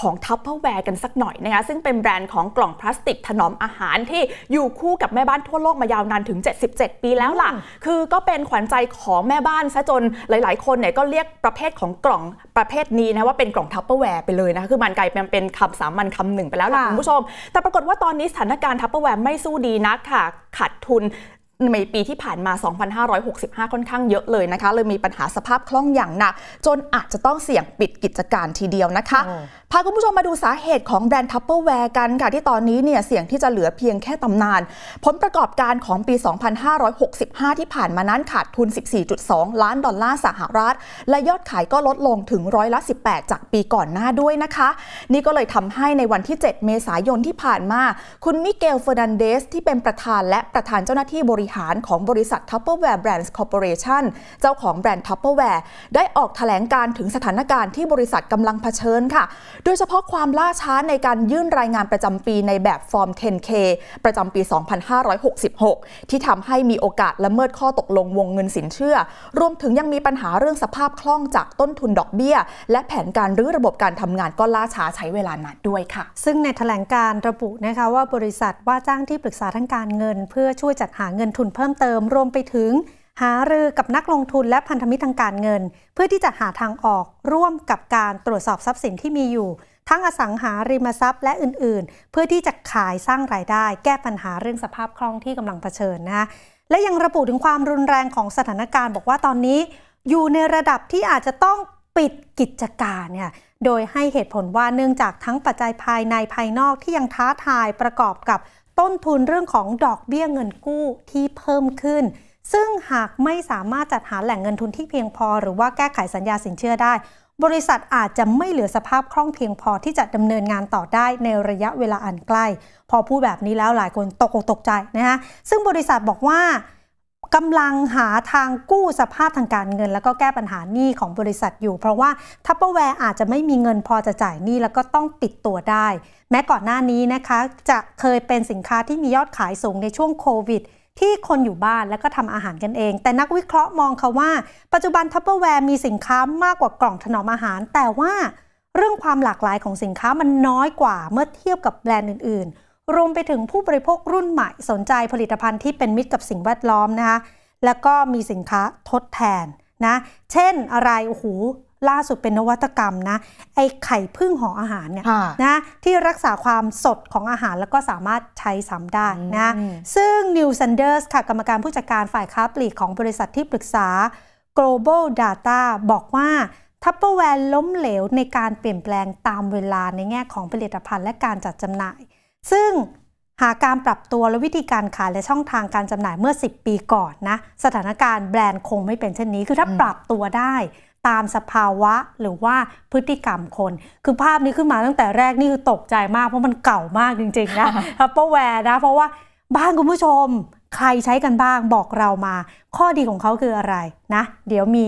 ของทัพเพอร์แวร์กันสักหน่อยนะคะซึ่งเป็นแบรนด์ของกล่องพลาสติกถนอมอาหารที่อยู่คู่กับแม่บ้านทั่วโลกมายาวนานถึง 77 ปีแล้วล่ะ คือก็เป็นขวัญใจของแม่บ้านซะจนหลายๆ คนเนี่ยก็เรียกประเภทของกล่องประเภทนี้นะ ว่าเป็นกล่องทัพเปอร์แวร์ไปเลยนะคะคือมันกลายเป็นคำสามัญคำหนึ่ง ไปแล้วล่ะคุณผู้ชม แต่ปรากฏว่าตอนนี้สถานการณ์ทัพเปอร์แวร์ไม่สู้ดีนักค่ะขาดทุนในปีที่ผ่านมา 2,565 ค่อนข้างเยอะเลยนะคะ เลยมีปัญหาสภาพคล่องอย่างหนักจนอาจจะต้องเสี่ยงปิดกิจการทีเดียวนะคะ พาคุณผู้ชมมาดูสาเหตุของแบรนด์ทัพเปอร์แวร์กันค่ะที่ตอนนี้เนี่ยเสี่ยงที่จะเหลือเพียงแค่ตำนานผลประกอบการของปี 2,565 ที่ผ่านมานั้นขาดทุน 14.2 ล้านดอลลาร์สหรัฐ และยอดขายก็ลดลงถึงร้อยละ18 จากปีก่อนหน้าด้วยนะคะ นี่ก็เลยทำให้ในวันที่ 7 เมษายนที่ผ่านมาคุณมิเกลเฟอร์นันเดส ที่เป็นประธานและประธานเจ้าหน้าที่บริริหารของบริษัท Tupperware Brands Corporation เจ้าของแบรนด์ Tupperware ได้ออกถแถลงการถึงสถานการณ์ที่บริษัทกำลังเผชิญค่ะ โดยเฉพาะความล่าช้า ในการยื่นรายงานประจำปีในแบบฟอร์ม 10K ประจำปี 2566 ที่ทำให้มีโอกาสละเมิดข้อตกลงวงเงินสินเชื่อ รวมถึงยังมีปัญหาเรื่องสภาพคล่องจากต้นทุนดอกเบี้ย และแผนการรื้อระบบการทำงานก็ล่าช้าใช้เวลานานด้วยค่ะ ซึ่งในถแถลงการระบุนะคะว่าบริษัทว่าจ้างที่ปรึกษาทางการเงินเพื่อช่วยจัดหาเงินทุนเพิ่มเติมรวมไปถึง หารือกับนักลงทุนและพันธมิตรทางการเงิน เพื่อที่จะหาทางออกร่วมกับการตรวจสอบทรัพย์สินที่มีอยู่ ทั้งอสังหาริมทรัพย์และอื่นๆ เพื่อที่จะขายสร้างรายได้ แก้ปัญหาเรื่องสภาพคล่องที่กำลังเผชิญนะะและยังระบุถึงความรุนแรงของสถานการณ์บอกว่าตอนนี้อยู่ในระดับที่อาจจะต้องปิดกิจการเนี่ยโดยให้เหตุผลว่าเนื่องจากทั้งปัจจัยภายในภายนอกที่ยังท้าทายประกอบกับต้นทุนเรื่องของดอกเบี้ยเงินกู้ที่เพิ่มขึ้น ซึ่งหากไม่สามารถจัดหาแหล่งเงินทุนที่เพียงพอหรือว่าแก้ไขสัญญาสินเชื่อได้ บริษัทอาจจะไม่เหลือสภาพคล่องเพียงพอที่จะดำเนินงานต่อได้ในระยะเวลาอันใกล้ พอพูดแบบนี้แล้วหลายคนตกอกตกใจนะคะซึ่งบริษัทบอกว่ากำลังหาทางกู้สภาพทางการเงินแล้วก็แก้ปัญหาหนี้ของบริษัทอยู่ เพราะว่าทัพเปอร์แวร์อาจจะไม่มีเงินพอจะจ่ายหนี้แล้วก็ต้องปิดตัวได้ แม้ก่อนหน้านี้นะคะจะเคยเป็นสินค้าที่มียอดขายสูงในช่วงโควิด ที่คนอยู่บ้านแล้วก็ทำอาหารกันเอง แต่นักวิเคราะห์มองค่ะว่าปัจจุบันทัพเปอร์แวร์มีสินค้ามากกว่ากล่องถนอมอาหาร แต่ว่า เรื่องความหลากหลายของสินค้ามันน้อยกว่าเมื่อเทียบกับแบรนด์อื่นรวมไปถึงผู้บริโภครุ่นใหม่สนใจผลิตภัณฑ์ที่เป็นมิตรกับสิ่งแวดล้อมนะคะแล้วก็มีสินค้าทดแทนนะเช่นอะไรโอ้โหล่าสุดเป็นนวัตกรรมนะไอไข่พึ่งห่ออาหารเนี่ยนะที่รักษาความสดของอาหารแล้วก็สามารถใช้ซ้ำได้นะซึ่งนิวซันเดอร์สค่ะกรรมการผู้จัดการฝ่ายค้าปลีกของบริษัทที่ปรึกษา global data บอกว่าทัพเปอร์แวร์ล้มเหลวในการเปลี่ยนแปลงตามเวลาในแง่ของผลิตภัณฑ์และการจัดจำหน่ายซึ่งหาการปรับตัวและวิธีการขายและช่องทางการจำหน่ายเมื่อ 10 ปีก่อนนะ สถานการณ์แบรนด์คงไม่เป็นเช่นนี้ คือถ้าปรับตัวได้ ตามสภาวะหรือว่าพฤติกรรมคน คือภาพนี้ขึ้นมาตั้งแต่แรกนี่คือตกใจมากเพราะมันเก่ามากจริงๆนะเ p p l e แ a r e นะ เพราะว่าบ้านคุณผู้ชมใครใช้กันบ้างบอกเรามา ข้อดีของเขาคืออะไรนะ เดี๋ยวมี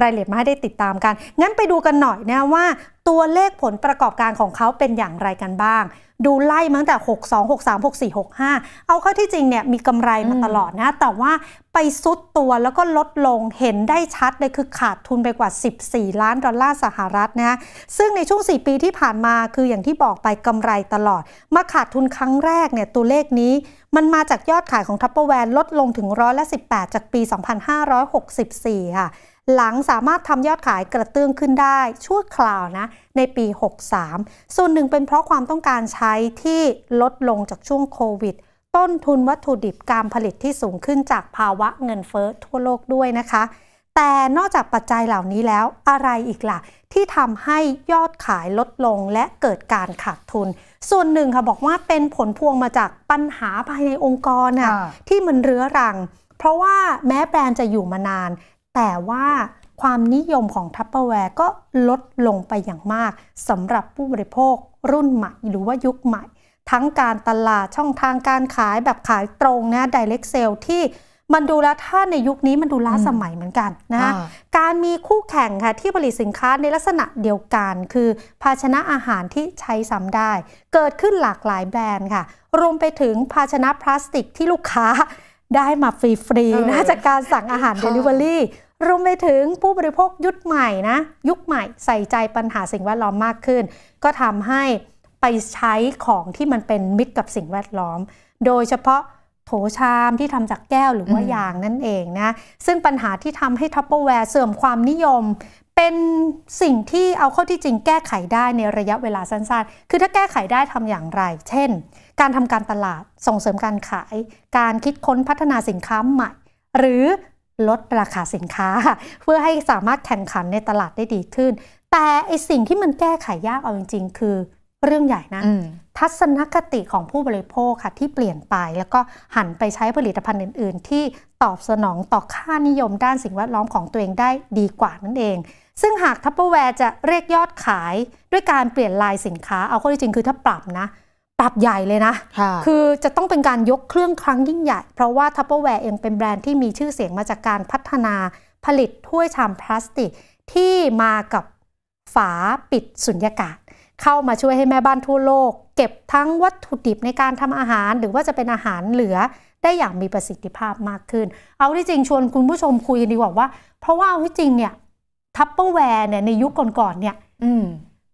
รายละเอียดมาให้ได้ติดตามกัน งั้นไปดูกันหน่อยนะว่า ตัวเลขผลประกอบการของเขาเป็นอย่างไรกันบ้าง ดูไล่มาตั้งแต่62 63 64 65 เอาเข้าที่จริงเนี่ยมีกำไรมาตลอดนะ แต่ว่าไปซุดตัวแล้วก็ลดลง เห็นได้ชัดเลยคือขาดทุนไปกว่า 14 ล้านดอลลาร์สหรัฐนะ ซึ่งในช่วง 4 ปีที่ผ่านมาคืออย่างที่บอกไปกำไรตลอด มาขาดทุนครั้งแรกเนี่ยตัวเลขนี้ มันมาจากยอดขายของทัพเปอร์แวนลดลงถึงร้อยละ 18 จากปี 2564 ค่ะหลังสามารถทำยอดขายกระเตื้องขึ้นได้ชั่วคราวนะในปี 63 ส่วนหนึ่งเป็นเพราะความต้องการใช้ที่ลดลงจากช่วงโควิด ต้นทุนวัตถุดิบการผลิตที่สูงขึ้นจากภาวะเงินเฟ้อทั่วโลกด้วยนะคะ แต่นอกจากปัจจัยเหล่านี้แล้วอะไรอีกละ่ะ ที่ทำให้ยอดขายลดลงและเกิดการขาดทุน ส่วนหนึ่งค่ะบอกว่าเป็นผลพวงมาจากปัญหาภายในองค์กรน่ะที่มันเรื้อรัง เพราะว่าแม้แบรนด์จะอยู่มานานแต่ว่าความนิยมของทัพเปอร์แวร์ก็ลดลงไปอย่างมากสำหรับผู้บริโภครุ่นใหม่ หรือว่ายุคใหม่ ทั้งการตลาด ช่องทางการขายแบบขายตรงนะ direct sale ที่มันดูแล้วถ้าในยุคนี้มันดูล้าสมัยเหมือนกันนะคะการมีคู่แข่งค่ะที่ผลิตสินค้าในลักษณะเดียวกัน คือภาชนะอาหารที่ใช้ซ้ำได้ เกิดขึ้นหลากหลายแบรนด์ค่ะ รวมไปถึงภาชนะพลาสติกที่ลูกค้าได้มาฟรีๆนะจากการสั่งอาหาร d e l i v e r ่รวมไปถึงผู้บริโภคยุคใหม่นะ ยุคใหม่ใส่ใจปัญหาสิ่งแวดล้อมมากขึ้น ก็ทำให้ไปใช้ของที่มันเป็นมิตรกับสิ่งแวดล้อม โดยเฉพาะโถชามที่ทำจากแก้วหรือว่ายางนั่นเองนะ ซึ่งปัญหาที่ทำให้ทัพเปอร์แวร์เสื่อมความนิยม เป็นสิ่งที่เอาเข้าที่จริงแก้ไขได้ในระยะเวลาสั้นๆ คือถ้าแก้ไขได้ทำอย่างไร เช่นการทำการตลาดส่งเสริมการขายการคิดค้นพัฒนาสินค้าใหม่ หรือลดราคาสินค้า เพื่อให้สามารถแข่งขันในตลาดได้ดีขึ้น แต่ไอสิ่งที่มันแก้ไขยากเอาจริงๆ คือเรื่องใหญ่นะทัศนคติของผู้บริโภคค่ะที่เปลี่ยนไป แล้วก็หันไปใช้ผลิตภัณฑ์อื่นๆ ที่ตอบสนองต่อค่านิยมด้านสิ่งแวดล้อมของตัวเองได้ดีกว่านั่นเอง ซึ่งหากทัพเปอร์แวร์จะเรียกยอดขายด้วยการเปลี่ยนลายสินค้าเอาข้อจริงคือถ้าปรับนะปรับใหญ่เลยนะ คือจะต้องเป็นการยกเครื่องครั้งยิ่งใหญ่ เพราะว่าทัพเปอร์แวร์เองเป็นแบรนด์ที่มีชื่อเสียงมาจากการพัฒนาผลิตถ้วยชามพลาสติกที่มากับฝาปิดสุญญากาศ เข้ามาช่วยให้แม่บ้านทั่วโลก เก็บทั้งวัตถุดิบในการทำอาหารหรือว่าจะเป็นอาหารเหลือได้อย่างมีประสิทธิภาพมากขึ้น เอาที่จริงชวนคุณผู้ชมคุยดีกว่าว่า เพราะว่าเอาที่จริงเนี่ยทัพเปอร์แวร์เนี่ยในยุคก่อนๆเนี่ย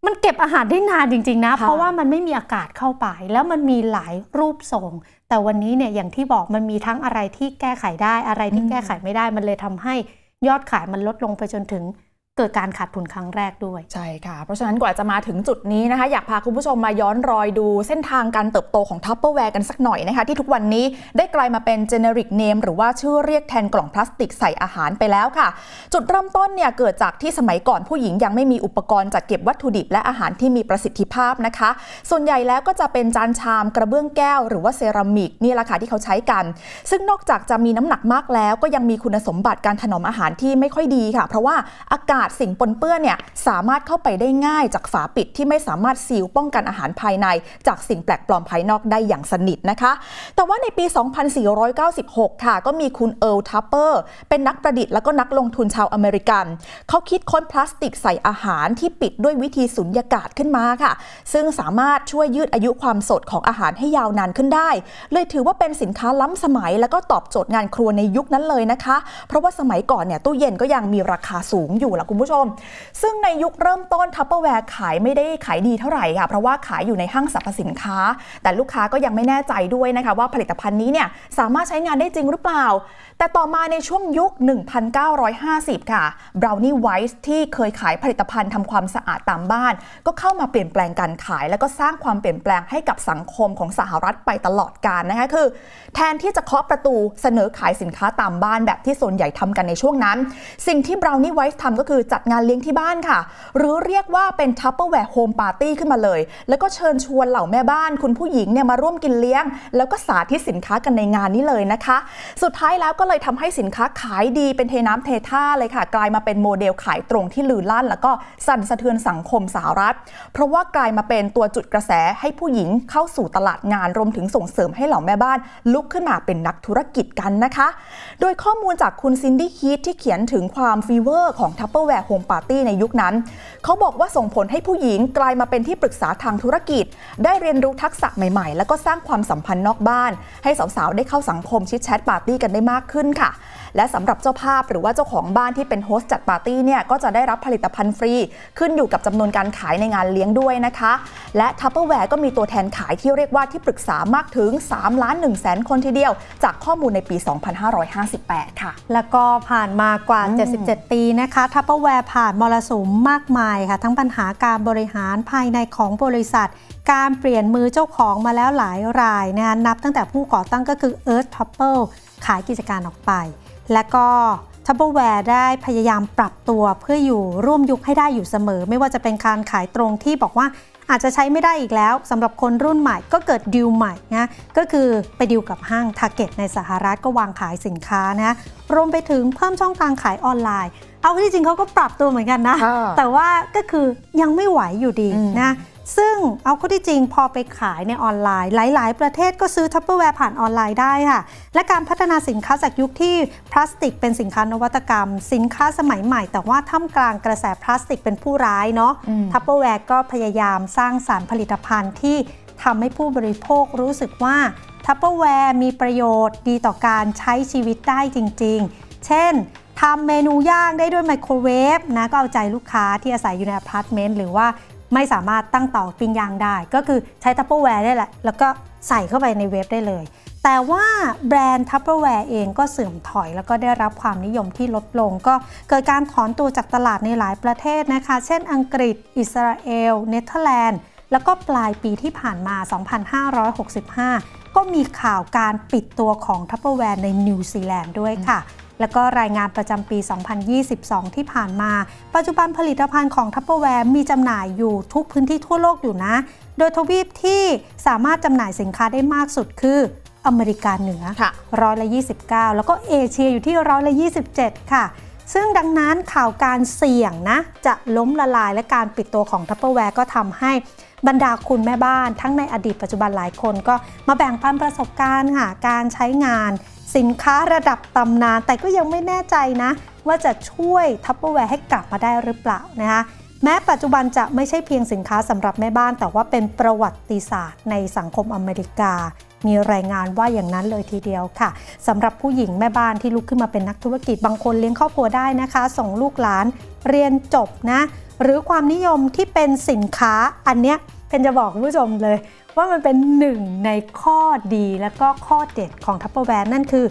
มันเก็บอาหารได้นานจริงๆ นะ เพราะว่ามันไม่มีอากาศเข้าไป แล้วมันมีหลายรูปทรง แต่วันนี้เนี่ยอย่างที่บอกมันมีทั้งอะไรที่แก้ไขได้ อะไรที่แก้ไขไม่ได้ มันเลยทำให้ยอดขายมันลดลงไปจนถึงเกิดการขาดทุนครั้งแรกด้วย ใช่ค่ะ เพราะฉะนั้นกว่าจะมาถึงจุดนี้นะคะ อยากพาคุณผู้ชมมาย้อนรอยดู เส้นทางการเติบโตของทัพเปอร์แวร์กันสักหน่อยนะคะ ที่ทุกวันนี้ได้กลายมาเป็นเจเนริกเนมหรือว่าชื่อเรียกแทนกล่องพลาสติกใส่อาหารไปแล้วค่ะ จุดเริ่มต้นเนี่ยเกิดจากที่สมัยก่อนผู้หญิงยังไม่มีอุปกรณ์จัดเก็บวัตถุดิบและอาหารที่มีประสิทธิภาพนะคะ ส่วนใหญ่แล้วก็จะเป็นจานชามกระเบื้องแก้ว หรือว่าเซรามิกนี่แหละค่ะที่เขาใช้กัน ซึ่งนอกจากจะมีน้ำหนักมากแล้ว ก็ยังมีคุณสมบัติการถนอมอาหารที่ไม่ค่อยดีค่ะ เพราะว่าอากาศาดสิ่งปนเปื้อนเนี่ยสามารถเข้าไปได้ง่ายจากฝาปิดที่ไม่สามารถซีลป้องกันอาหารภายใน จากสิ่งแปลกปลอมภายนอกได้อย่างสนิทนะคะ แต่ว่าในปี 2496 ค่ะก็มีคุณเอิร์ลทัปเปอร์เป็นนักประดิษฐ์แล้วก็นักลงทุนชาวอเมริกัน เขาคิดค้นพลาสติกใส่อาหารที่ปิดด้วยวิธีสุญญากาศขึ้นมาค่ะ ซึ่งสามารถช่วยยืดอายุความสดของอาหารให้ยาวนานขึ้นได้ เลยถือว่าเป็นสินค้าล้ำสมัย แล้วก็ตอบโจทย์งานครัวในยุคนั้นเลยนะคะ เพราะว่าสมัยก่อนเนี่ยตู้เย็นก็ยังมีราคาสูงอยู่ละคุณคุณผู้ชม ซึ่งในยุคเริ่มต้นทัพเปอร์แวร์ขายไม่ได้ขายดีเท่าไหร่ค่ะ เพราะว่าขายอยู่ในห้างสรรพสินค้า แต่ลูกค้าก็ยังไม่แน่ใจด้วยนะคะว่าผลิตภัณฑ์นี้เนี่ยสามารถใช้งานได้จริงหรือเปล่าแต่ต่อมาในช่วงยุค 1950 ค่ะบราวนี่ไวส์ที่เคยขายผลิตภัณฑ์ทำความสะอาดตามบ้าน ก็เข้ามาเปลี่ยนแปลงการขาย แล้วก็สร้างความเปลี่ยนแปลงให้กับสังคมของสหรัฐไปตลอดกาลนะคะ คือ แทนที่จะเคาะประตูเสนอขายสินค้าตามบ้านแบบที่ส่วนใหญ่ทำกันในช่วงนั้น สิ่งที่บราวนี่ไวส์ทำก็คือจัดงานเลี้ยงที่บ้านค่ะ หรือเรียกว่าเป็นทัพเปอร์แวร์โฮมปาร์ตี้ขึ้นมาเลย แล้วก็เชิญชวนเหล่าแม่บ้าน คุณผู้หญิงเนี่ยมาร่วมกินเลี้ยง แล้วก็สาธิตสินค้ากันในงานนี้เลยนะคะ สุดท้ายแล้วก็เลยทำให้สินค้าขายดีเป็นเทน้ำเทท่าเลยค่ะ กลายมาเป็นโมเดลขายตรงที่ลือลั่นแล้วก็สั่นสะเทือนสังคมสหรัฐ เพราะว่ากลายมาเป็นตัวจุดกระแสให้ผู้หญิงเข้าสู่ตลาดงานรวมถึงส่งเสริมให้เหล่าแม่บ้านลุกขึ้นมาเป็นนักธุรกิจกันนะคะ โดยข้อมูลจากคุณซินดี้ฮีทที่เขียนถึงความฟีเวอร์ ของทัพเปอร์แวร์โฮมปาร์ตี้ในยุคนั้นเขาบอกว่าส่งผลให้ผู้หญิงกลายมาเป็นที่ปรึกษาทางธุรกิจ ได้เรียนรู้ทักษะใหม่ๆ แล้วก็สร้างความสัมพันธ์นอกบ้าน ให้สาวๆได้เข้าสังคมชิดแชทปาร์ตี้กันได้มากขึ้นขึ้นค่ะ และสำหรับเจ้าภาพหรือว่าเจ้าของบ้านที่เป็นโฮสต์จัดปาร์ตี้เนี่ยก็จะได้รับผลิตภัณฑ์ฟรีขึ้นอยู่กับจำนวนการขายในงานเลี้ยงด้วยนะคะ และทัพเปอร์แวร์ก็มีตัวแทนขายที่เรียกว่าที่ปรึกษามากถึง3ล้าน1แสนคนทีเดียว จากข้อมูลในปี 2558 ค่ะ แล้วก็ผ่านมากว่า 77 ปีนะคะทัพเปอร์แวร์ผ่านมรสุมมากมายค่ะทั้งปัญหาการบริหารภายในของบริษัท การเปลี่ยนมือเจ้าของมาแล้วหลายรายนะคนับตั้งแต่ผู้ก่อตั้งก็คือเอิร์ธทัพเปอร์ขายกิจการออกไป และก็ทับเบอลแวร์ได้พยายามปรับตัวเพื่ออยู่ร่วมยุคให้ได้อยู่เสมอ ไม่ว่าจะเป็นการขายตรงที่บอกว่าอาจจะใช้ไม่ได้อีกแล้วสำหรับคนรุ่นใหม่ก็เกิดดิวใหม่นะก็คือไปดิวกับห้างทาร์เก็ตในสหรัฐก็วางขายสินค้านะรวมไปถึงเพิ่มช่องทางขายออนไลน์เอาที่จริงเขาก็ปรับตัวเหมือนกันนะ แต่ว่าก็คือยังไม่ไหวอยู่ดีนะซึ่งเอาข้อที่จริงพอไปขายในออนไลน์ หลายๆ ประเทศก็ซื้อทัพเปอร์แวร์ผ่านออนไลน์ได้ค่ะและการพัฒนาสินค้าจากยุคที่พลาสติกเป็นสินค้านวัตกรรม สินค้าสมัยใหม่ แต่ว่าท่ามกลางกระแสพลาสติกเป็นผู้ร้ายเนาะทัพเปอร์แวร์ก็พยายามสร้างสารผลิตภัณฑ์ที่ทำให้ผู้บริโภครู้สึกว่าทัพเปอร์แวร์มีประโยชน์ดีต่อการใช้ชีวิตได้จริง ๆ เช่นทำเมนูย่างได้ด้วยไมโครเวฟนะก็เอาใจลูกค้าที่อาศัยอยู่ในอพาร์ตเมนต์หรือว่าไม่สามารถตั้งเตาปิ้งย่างได้ ก็คือใช้ทัพเปอร์แวร์ได้แหละ แล้วก็ใส่เข้าไปในเวฟได้เลย แต่ว่าแบรนด์ทัพเปอร์แวร์เองก็เสื่อมถอย แล้วก็ได้รับความนิยมที่ลดลง ก็เกิดการถอนตัวจากตลาดในหลายประเทศนะคะ เช่นอังกฤษอิสราเอล เนเธอร์แลนด์แล้วก็ปลายปีที่ผ่านมา2565ก็มีข่าวการปิดตัวของทัพเปอร์แวร์ในนิวซีแลนด์ด้วยค่ะและก็รายงานประจำปี 2022 ที่ผ่านมา ปัจจุบันผลิตภัณฑ์ของทัพเปอร์แวร์มีจำหน่ายอยู่ทุกพื้นที่ทั่วโลกอยู่นะ โดยทวีปที่สามารถจำหน่ายสินค้าได้มากสุดคืออเมริกาเหนือร้อยละ29 แล้วก็เอเชียอยู่ที่ร้อยละ27 ค่ะ ซึ่งดังนั้นข่าวการเสี่ยงนะ จะล้มละลายและการปิดตัวของทัพเปอร์แวร์ก็ทำให้บรรดาคุณแม่บ้าน ทั้งในอดีตปัจจุบันหลายคนก็มาแบ่งปันประสบการณ์ค่ะการใช้งานสินค้าระดับตำนาน แต่ก็ยังไม่แน่ใจนะว่าจะช่วยทัพเปอร์แวร์ให้กลับมาได้หรือเปล่านะคะแม้ปัจจุบันจะไม่ใช่เพียงสินค้าสำหรับแม่บ้าน แต่ว่าเป็นประวัติศาสตร์ในสังคมอเมริกามีรายงานว่าอย่างนั้นเลยทีเดียวค่ะ สำหรับผู้หญิงแม่บ้านที่ลุกขึ้นมาเป็นนักธุรกิจบางคนเลี้ยงครอบครัวได้นะคะ ส่งลูกหลานเรียนจบนะ หรือความนิยมที่เป็นสินค้าอันเนี้ยเป็นจะบอกคุณผู้ชมเลย ว่ามันเป็นหนึ่งในข้อดีและก็ข้อเด็ดของทัพเปอร์แวร์นั่นคือ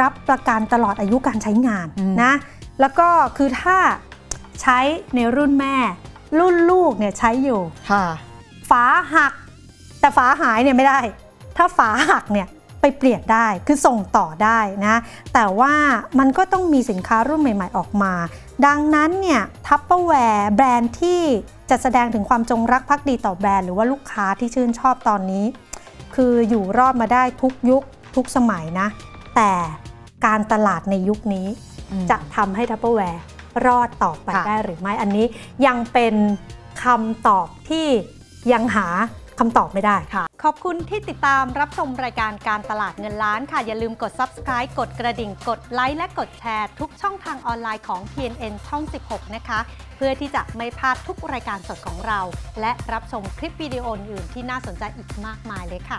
รับประกันตลอดอายุการใช้งานนะ แล้วก็คือถ้าใช้ในรุ่นแม่ รุ่นลูกเนี่ยใช้อยู่ฝาหัก แต่ฝาหายเนี่ยไม่ได้ถ้าฝาหักเนี่ยไปเปลี่ยนได้คือส่งต่อได้นะแต่ว่ามันก็ต้องมีสินค้ารุ่นใหม่ๆออกมา ดังนั้นเนี่ยทัพเปอร์แวร์แบรนด์ที่จะแสดงถึงความจงรักภักดีต่อแบรนด์ หรือว่าลูกค้าที่ชื่นชอบตอนนี้ คืออยู่รอดมาได้ทุกยุคทุกสมัยนะ แต่การตลาดในยุคนี้จะทำให้ทัพเปอร์แวร์รอดต่อไปได้หรือไม่ อันนี้ยังเป็นคำตอบที่ยังหาคำตอบไม่ได้ค่ะขอบคุณที่ติดตามรับชมรายการการตลาดเงินล้านค่ะ อย่าลืมกด subscribe กดกระดิ่ง กดไลค์ และกดแชร์ ทุกช่องทางออนไลน์ของ PNN ช่อง 16 นะคะ เพื่อที่จะไม่พลาดทุกรายการสดของเรา และรับชมคลิปวิดีโออื่นที่น่าสนใจอีกมากมายเลยค่ะ